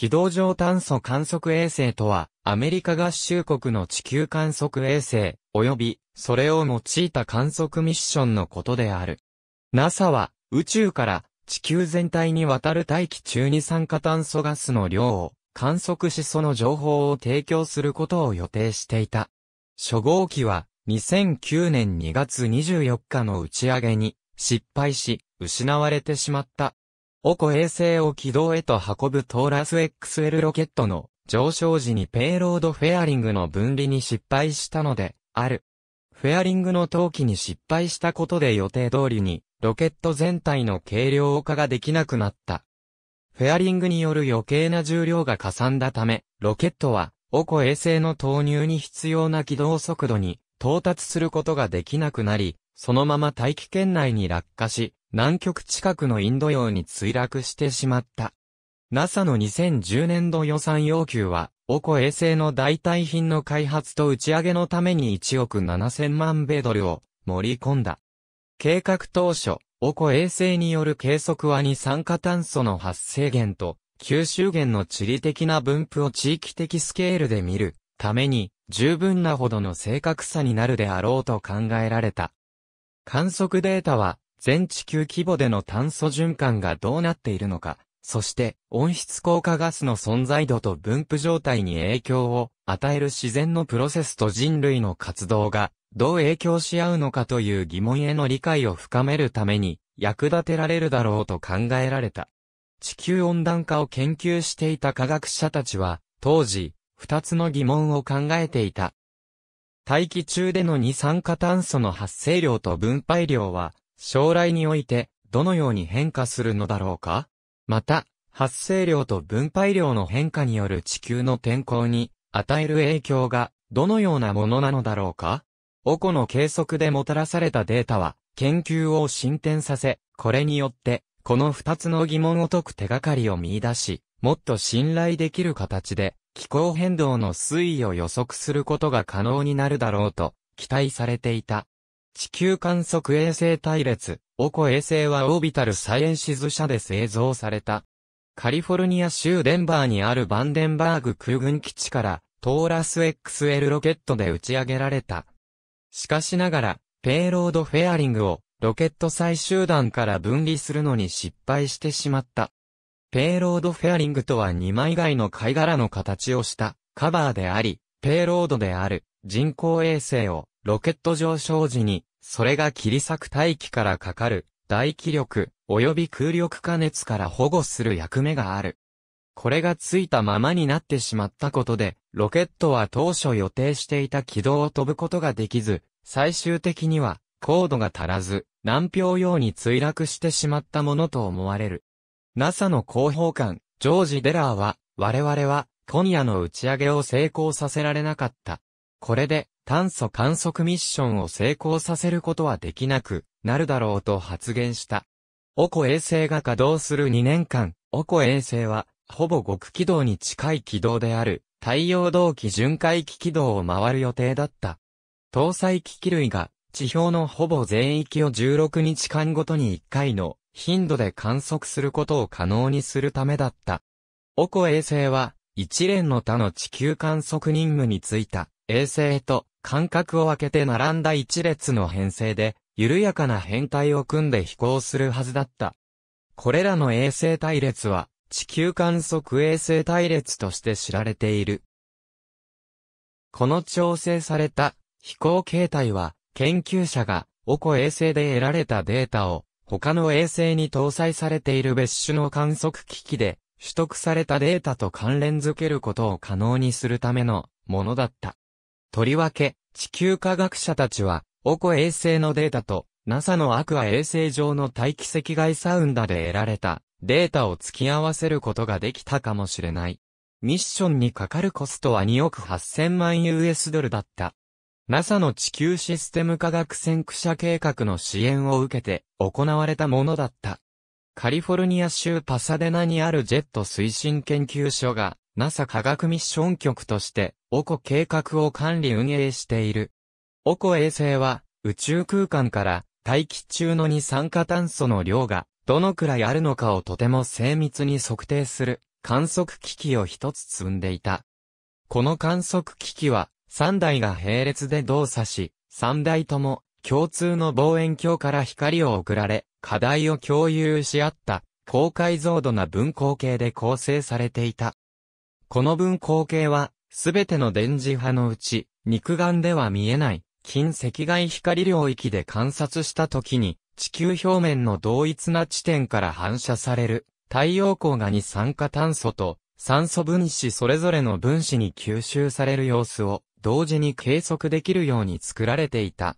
軌道上炭素観測衛星とは、アメリカ合衆国の地球観測衛星、及び、それを用いた観測ミッションのことである。NASA は、宇宙から地球全体にわたる大気中二酸化炭素ガスの量を観測しその情報を提供することを予定していた。初号機は、2009年2月24日の打ち上げに失敗し、失われてしまった。オコ衛星を軌道へと運ぶトーラス XL ロケットの上昇時にペイロードフェアリングの分離に失敗したので、ある。フェアリングの投機に失敗したことで予定通りに、ロケット全体の軽量化ができなくなった。フェアリングによる余計な重量がかさんだため、ロケットは、オコ衛星の投入に必要な軌道速度に到達することができなくなり、そのまま大気圏内に落下し、南極近くのインド洋に墜落してしまった。NASA の2010年度予算要求は、オコ衛星の代替品の開発と打ち上げのために1億7000万米ドルを盛り込んだ。計画当初、オコ衛星による計測は二酸化炭素の発生源と、吸収源の地理的な分布を地域的スケールで見るために、十分なほどの正確さになるであろうと考えられた。観測データは、全地球規模での炭素循環がどうなっているのか、そして温室効果ガスの存在度と分布状態に影響を与える自然のプロセスと人類の活動がどう影響し合うのかという疑問への理解を深めるために役立てられるだろうと考えられた。地球温暖化を研究していた科学者たちは当時二つの疑問を考えていた。大気中での二酸化炭素の発生量と分配量は将来において、どのように変化するのだろうかまた、発生量と分配量の変化による地球の天候に与える影響がどのようなものなのだろうかオコの計測でもたらされたデータは研究を進展させ、これによってこの二つの疑問を解く手がかりを見出し、もっと信頼できる形で気候変動の推移を予測することが可能になるだろうと期待されていた。地球観測衛星隊列、オコ衛星はオービタルサイエンシズ社で製造された。カリフォルニア州デンバーにあるバンデンバーグ空軍基地から、トーラス XL ロケットで打ち上げられた。しかしながら、ペイロードフェアリングを、ロケット最終段から分離するのに失敗してしまった。ペイロードフェアリングとは2枚貝の貝殻の形をしたカバーであり、ペイロードである人工衛星をロケット上昇時にそれが切り裂く大気からかかる、大気力、及び空力加熱から保護する役目がある。これがついたままになってしまったことで、ロケットは当初予定していた軌道を飛ぶことができず、最終的には、高度が足らず、難病用に墜落してしまったものと思われる。NASA の広報官、ジョージ・デラーは、我々は、今夜の打ち上げを成功させられなかった。これで、炭素観測ミッションを成功させることはできなくなるだろうと発言した。オコ衛星が稼働する2年間、オコ衛星は、ほぼ極軌道に近い軌道である、太陽同期巡回機軌道を回る予定だった。搭載機器類が、地表のほぼ全域を16日間ごとに1回の頻度で観測することを可能にするためだった。オコ衛星は、一連の他の地球観測任務についた衛星と間隔を空けて並んだ一列の編成で、緩やかな編隊を組んで飛行するはずだった。これらの衛星隊列は、地球観測衛星隊列として知られている。この調整された飛行形態は、研究者が、オコ衛星で得られたデータを、他の衛星に搭載されている別種の観測機器で、取得されたデータと関連づけることを可能にするためのものだった。とりわけ、地球科学者たちは、オコ衛星のデータと、NASA のアクア衛星上の大気赤外サウンダで得られたデータを付き合わせることができたかもしれない。ミッションにかかるコストは2億8000万 US ドルだった。NASA の地球システム科学先駆者計画の支援を受けて行われたものだった。カリフォルニア州パサデナにあるジェット推進研究所が NASA 科学ミッション局として、オコ計画を管理運営している。オコ衛星は、宇宙空間から大気中の二酸化炭素の量がどのくらいあるのかをとても精密に測定する観測機器を一つ積んでいた。この観測機器は3台が並列で動作し、3台とも共通の望遠鏡から光を送られ、課題を共有し合った高解像度な分光計で構成されていた。この分光景は、すべての電磁波のうち、肉眼では見えない、近赤外光領域で観察した時に、地球表面の同一な地点から反射される、太陽光が二酸化炭素と酸素分子それぞれの分子に吸収される様子を同時に計測できるように作られていた。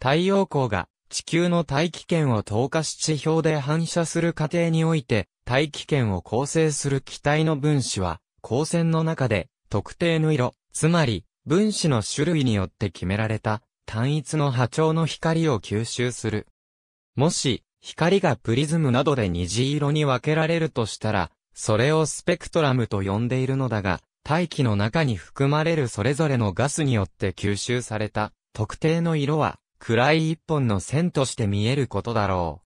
太陽光が地球の大気圏を透過し地表で反射する過程において、大気圏を構成する気体の分子は、光線の中で特定の色、つまり分子の種類によって決められた単一の波長の光を吸収する。もし光がプリズムなどで虹色に分けられるとしたら、それをスペクトラムと呼んでいるのだが、大気の中に含まれるそれぞれのガスによって吸収された特定の色は暗い一本の線として見えることだろう。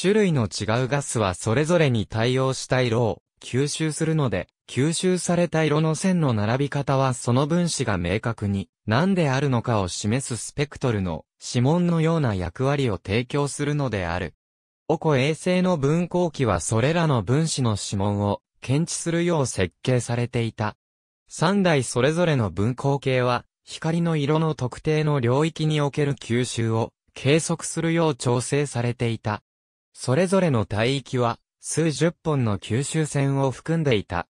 種類の違うガスはそれぞれに対応した色を吸収するので、吸収された色の線の並び方はその分子が明確に何であるのかを示すスペクトルの指紋のような役割を提供するのである。オコ衛星の分光器はそれらの分子の指紋を検知するよう設計されていた。3台それぞれの分光系は光の色の特定の領域における吸収を計測するよう調整されていた。それぞれの帯域は数十本の吸収線を含んでいた。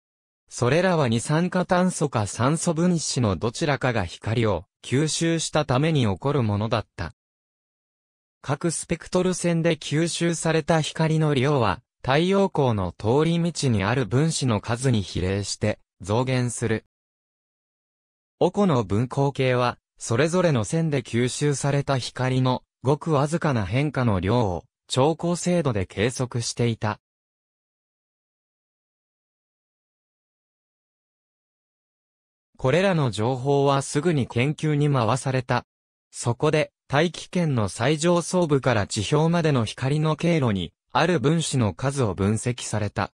それらは二酸化炭素か酸素分子のどちらかが光を吸収したために起こるものだった。各スペクトル線で吸収された光の量は、太陽光の通り道にある分子の数に比例して増減する。オコの分光系は、それぞれの線で吸収された光のごくわずかな変化の量を超高精度で計測していた。これらの情報はすぐに研究に回された。そこで、大気圏の最上層部から地表までの光の経路に、ある分子の数を分析された。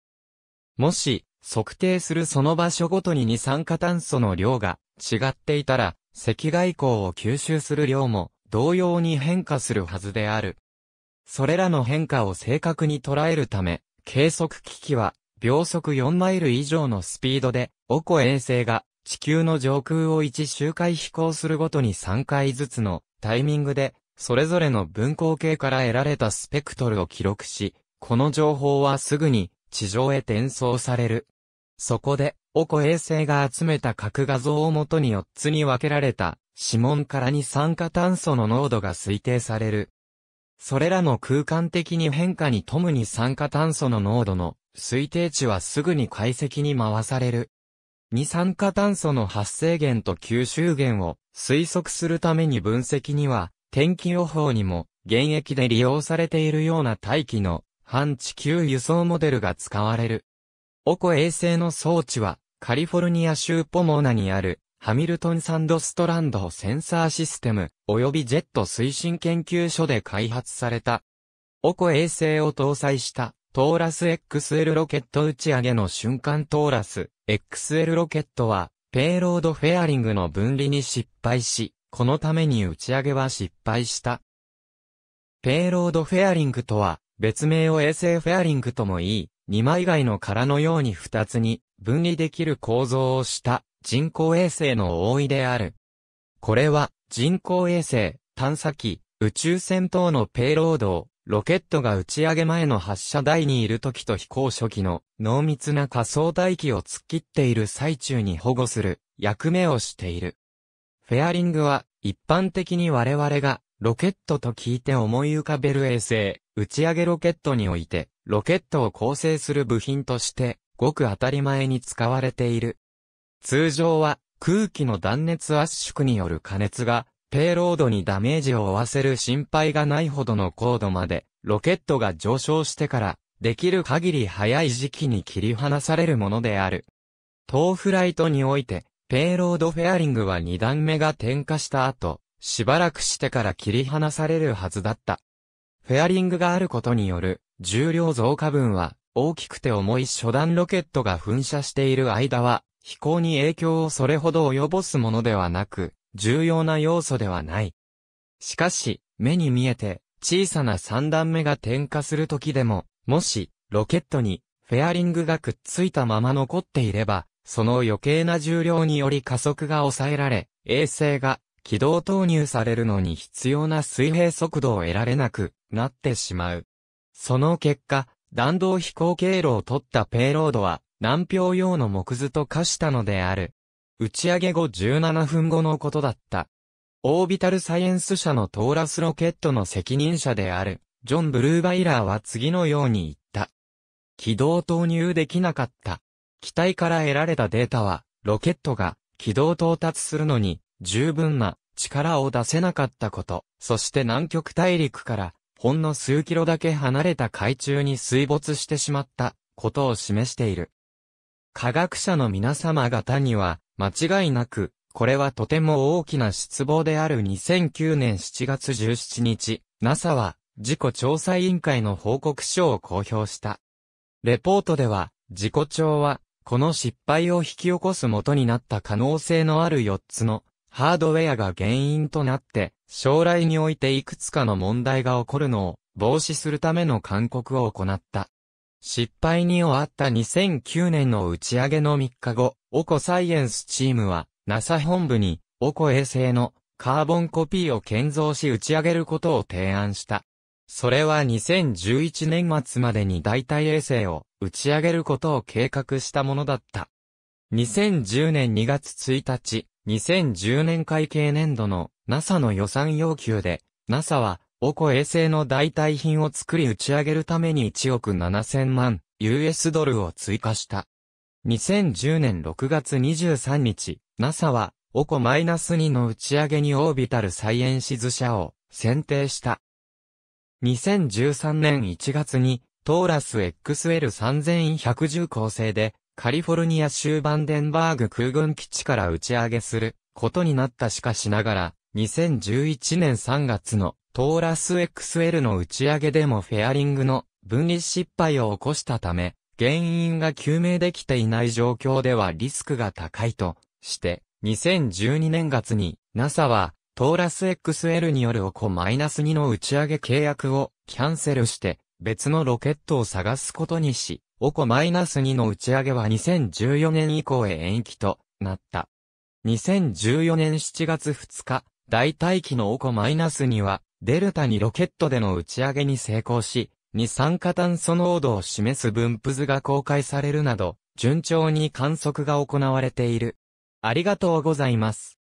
もし、測定するその場所ごとに二酸化炭素の量が違っていたら、赤外光を吸収する量も同様に変化するはずである。それらの変化を正確に捉えるため、計測機器は秒速4マイル以上のスピードで、オコ衛星が地球の上空を1周回飛行するごとに3回ずつのタイミングで、それぞれの分光系から得られたスペクトルを記録し、この情報はすぐに地上へ転送される。そこで、オコ衛星が集めた核画像をもとに4つに分けられた指紋から二酸化炭素の濃度が推定される。それらの空間的に変化に富む二酸化炭素の濃度の推定値はすぐに解析に回される。二酸化炭素の発生源と吸収源を推測するために分析には、天気予報にも、現役で利用されているような大気の半地球輸送モデルが使われる。オコ衛星の装置は、カリフォルニア州ポモーナにある、ハミルトンサンドストランドセンサーシステム、及びジェット推進研究所で開発された。オコ衛星を搭載したトーラス XL ロケット打ち上げの瞬間トーラス XL ロケットは、ペイロードフェアリングの分離に失敗し、このために打ち上げは失敗した。ペイロードフェアリングとは、別名を衛星フェアリングとも言い、2枚貝の殻のように2つに分離できる構造をした人工衛星の覆いである。これは人工衛星、探査機、宇宙船等のペイロードをロケットが打ち上げ前の発射台にいる時と飛行初期の濃密な仮想大気を突っ切っている最中に保護する役目をしている。フェアリングは一般的に我々がロケットと聞いて思い浮かべる衛星、打ち上げロケットにおいてロケットを構成する部品としてごく当たり前に使われている。通常は空気の断熱圧縮による加熱がペイロードにダメージを負わせる心配がないほどの高度まで、ロケットが上昇してから、できる限り早い時期に切り離されるものである。当フライトにおいて、ペイロードフェアリングは2段目が点火した後、しばらくしてから切り離されるはずだった。フェアリングがあることによる重量増加分は大きくて重い初段ロケットが噴射している間は飛行に影響をそれほど及ぼすものではなく重要な要素ではない。しかし、目に見えて小さな三段目が点火する時でも、もしロケットにフェアリングがくっついたまま残っていれば、その余計な重量により加速が抑えられ、衛星が軌道投入されるのに必要な水平速度を得られなくなってしまう。その結果、弾道飛行経路を取ったペイロードは、南氷用の木図と化したのである。打ち上げ後17分後のことだった。オービタルサイエンス社のトーラスロケットの責任者である、ジョン・ブルーバイラーは次のように言った。軌道投入できなかった。機体から得られたデータは、ロケットが軌道到達するのに十分な力を出せなかったこと、そして南極大陸からほんの数キロだけ離れた海中に水没してしまったことを示している。科学者の皆様方には、間違いなく、これはとても大きな失望である2009年7月17日、NASA は事故調査委員会の報告書を公表した。レポートでは、事故調は、この失敗を引き起こす元になった可能性のある4つのハードウェアが原因となって、将来においていくつかの問題が起こるのを防止するための勧告を行った。失敗に終わった2009年の打ち上げの3日後、オコサイエンスチームは、NASA 本部に、オコ衛星のカーボンコピーを建造し打ち上げることを提案した。それは2011年末までに代替衛星を打ち上げることを計画したものだった。2010年2月1日、2010年会計年度の NASA の予算要求で、NASA は、オコ衛星の代替品を作り打ち上げるために1億7000万 US ドルを追加した。2010年6月23日、NASA は、オコ -2 の打ち上げにオービタルサイエンシズ社を選定した。2013年1月に、トーラス XL3110 構成で、カリフォルニア州バンデンバーグ空軍基地から打ち上げすることになったしかしながら、2011年3月のトーラス XL の打ち上げでもフェアリングの分離失敗を起こしたため、原因が究明できていない状況ではリスクが高いとして、2012年月に NASA はトーラス XL によるオコ -2 の打ち上げ契約をキャンセルして別のロケットを探すことにし、オコ -2 の打ち上げは2014年以降へ延期となった。2014年7月2日、代替機のオコ -2 はデルタにロケットでの打ち上げに成功し、二酸化炭素濃度を示す分布図が公開されるなど、順調に観測が行われている。ありがとうございます。